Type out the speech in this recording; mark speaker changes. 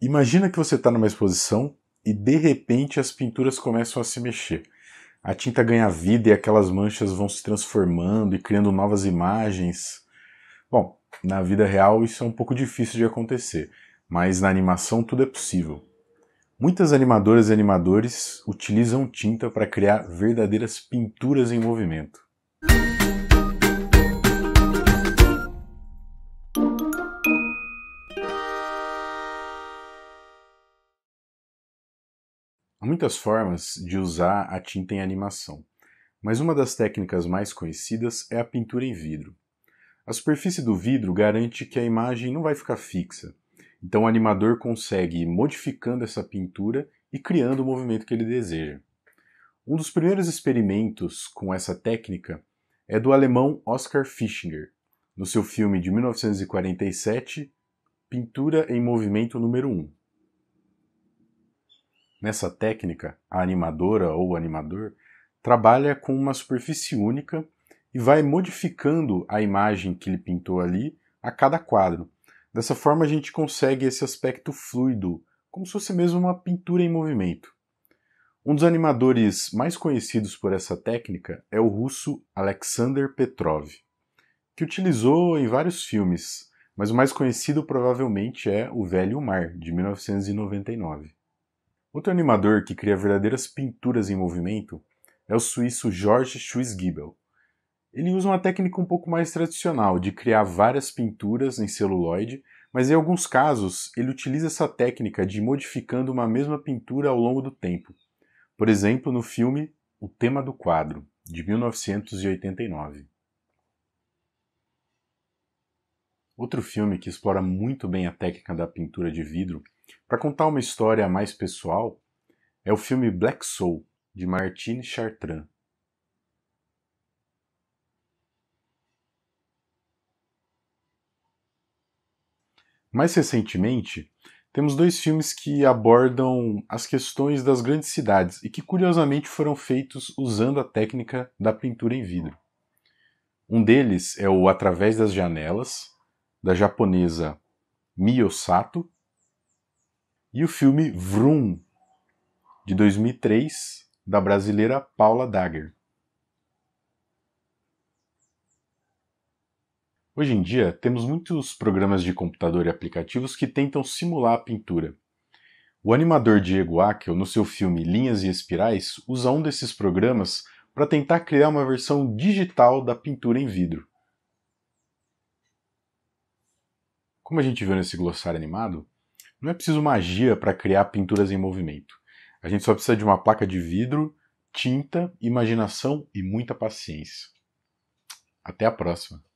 Speaker 1: Imagina que você está numa exposição e de repente as pinturas começam a se mexer. A tinta ganha vida e aquelas manchas vão se transformando e criando novas imagens. Bom, na vida real isso é um pouco difícil de acontecer, mas na animação tudo é possível. Muitas animadoras e animadores utilizam tinta para criar verdadeiras pinturas em movimento. Há muitas formas de usar a tinta em animação, mas uma das técnicas mais conhecidas é a pintura em vidro. A superfície do vidro garante que a imagem não vai ficar fixa, então o animador consegue ir modificando essa pintura e criando o movimento que ele deseja. Um dos primeiros experimentos com essa técnica é do alemão Oscar Fischinger, no seu filme de 1947, Pintura em Movimento número 1. Nessa técnica, a animadora ou animador trabalha com uma superfície única e vai modificando a imagem que ele pintou ali a cada quadro. Dessa forma, a gente consegue esse aspecto fluido, como se fosse mesmo uma pintura em movimento. Um dos animadores mais conhecidos por essa técnica é o russo Alexander Petrov, que utilizou em vários filmes, mas o mais conhecido provavelmente é O Velho Mar, de 1999. Outro animador que cria verdadeiras pinturas em movimento é o suíço George Schuysgiebel. Ele usa uma técnica um pouco mais tradicional de criar várias pinturas em celuloide, mas em alguns casos ele utiliza essa técnica de modificando uma mesma pintura ao longo do tempo. Por exemplo, no filme O Tema do Quadro, de 1989. Outro filme que explora muito bem a técnica da pintura de vidro para contar uma história mais pessoal, é o filme Black Soul, de Martine Chartrand. Mais recentemente, temos dois filmes que abordam as questões das grandes cidades e que curiosamente foram feitos usando a técnica da pintura em vidro. Um deles é o Através das Janelas, da japonesa Miyosato. Sato, e o filme Vroom, de 2003, da brasileira Paula Dagger. Hoje em dia, temos muitos programas de computador e aplicativos que tentam simular a pintura. O animador Diego Akel, no seu filme Linhas e Espirais, usa um desses programas para tentar criar uma versão digital da pintura em vidro. Como a gente viu nesse glossário animado, não é preciso magia para criar pinturas em movimento. A gente só precisa de uma placa de vidro, tinta, imaginação e muita paciência. Até a próxima!